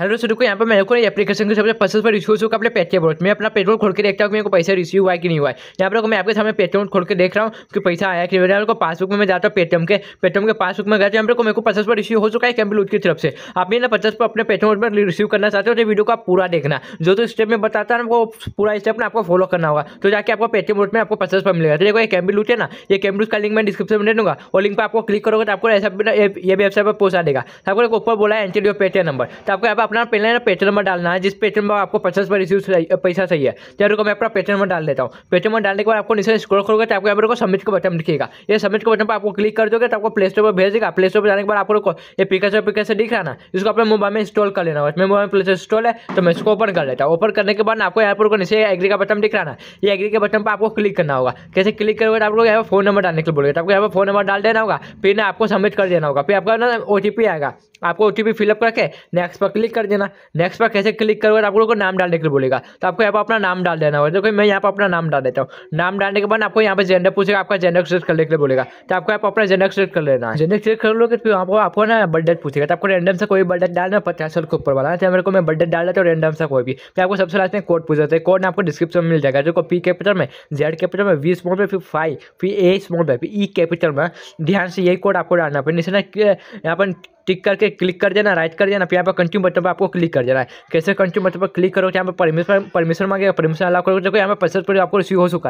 hello sir देखो यहाँ पर मेरे को एप्लीकेशन के सबसे पचास पर रिसीव होगा अपने पेट्रोल वॉलेट मैं अपना पेट्रोल खोल के देखता हूँ कि मेरे को पैसा रिसीव हुआ है कि नहीं हुआ है यहाँ पर मैं आपके सामने पेटीएम खोल के देख रहा हूँ कि पैसा आया कि मेरे को पासबुक में मैं जाता हूँ पेटीएम के पेटीएम के पासबुक में गया तो यहाँ पर मेरे को पचास पर रिसीव हो चुका है कैम्पलूट की तरफ से आप भी ना पचास पर अपने पेट्रोल पर रिसीव करना चाहते हो तो वीडियो को आप पूरा देखना जो तो स्टेप में बताता है ना वो पूरा स्टेप ना आपको फॉलो करना होगा तो जाकर आपको पेटीएम वोट में आपको पचास पर मिलेगा तो देखो ये कैम्पलूट है ना ये कैम्पलूट का लिंक मैं डिस्क्रिप्शन में दे दूँगा और लिंक पर आपको क्लिक करोगे तो आपको ऐसा ये वेबसाइट पर पहुँचा देगा तो आपको ऊपर बोला है एंट्री पेटीएम नंबर तो आपको यहाँ अपना पहले ना पेटर नंबर डालना है जिस पेटर नंबर आपको पचास रिसीव पैसा चाहिए तो रुको मैं अपना पेटर नंबर डाल देता हूँ पेटर नंबर डालने के बाद आपको नीचे स्क्रोल करोगे तो आपको यहाँ पर सबमिट का बटन दिखेगा ये सबमिट का बटन पर आपको क्लिक कर दोगे तो आपको प्ले स्टोर पर भेजेगा प्ले स्टोर पर जाने के बाद आपको ये पिकाचर पिकाचर दिख रहा ना इसको अपने मोबाइल में इंस्टॉल कर लेना मेरे मोबाइल में प्ले स्टोर इंस्टॉल है तो मैं इसको ओपन कर लेता हूँ ओपन करने के बाद आपको यहाँ पर निशे एग्री का बटन दिख रहा ना ये एग्री के बटन पर आपको क्लिक करना होगा कैसे क्लिक करोगे तो आपको यहाँ पर फोन नंबर डालने के लिए बोलेगा तो आपको यहाँ पर फोन नंबर डाल देना होगा फिर ना आपको सबमिट कर देना होगा फिर आपका ना ओ आएगा आपको ओ टी फिलअप करके नेक्स्ट पर क्लिक कर देना नेक्स्ट पर कैसे क्लिक करोगे आप लोगों को नाम डालने के लिए बोलेगा तो आपको यहाँ पर अपना नाम डाल देना होगा देखो मैं यहाँ पर अपना नाम डाल देता हूँ नाम डालने के बाद आपको यहाँ पर जेंडर पूछेगा आपका जेंडर सेलेक्ट करने के लिए बोलेगा तो आपको यहाँ पर अपना जेंडर सेलेक्ट कर लेना है जेंडर सेलेक्ट कर लोगे तो फिर आपको आपको ना बर्थडे पूछेगा तो आपको रेंडम से कोई बर्थडे डालना पचास साल के ऊपर वाला है तो मेरे को मैं बर्थडे डाल देता हूँ रेंडम से कोई भी फिर आपको सबसे लास्ट में कोड पूछ देते हैं कोड आपको डिस्क्रिप्शन में मिल जाएगा जो पी कैपिटल में जेड कैपिटल में वी स्मॉल में फिर फाइव फिर ए स्मॉल में फिर ई e कैपिटल में ध्यान से यही कोड आपको डालना पड़े निशाना ना यहाँ पर टिक करके क्लिक कर देना राइट कर देना फिर यहाँ पर कंटिन्यू बटन पर आपको क्लिक कर देना है कैसे कंटिन्यू बटन पर क्लिक करो यहाँ पर परमिशन मांगेगा परमिशन अलाउ करोगे यहाँ पर पैसा आपको रिसीव हो चुका है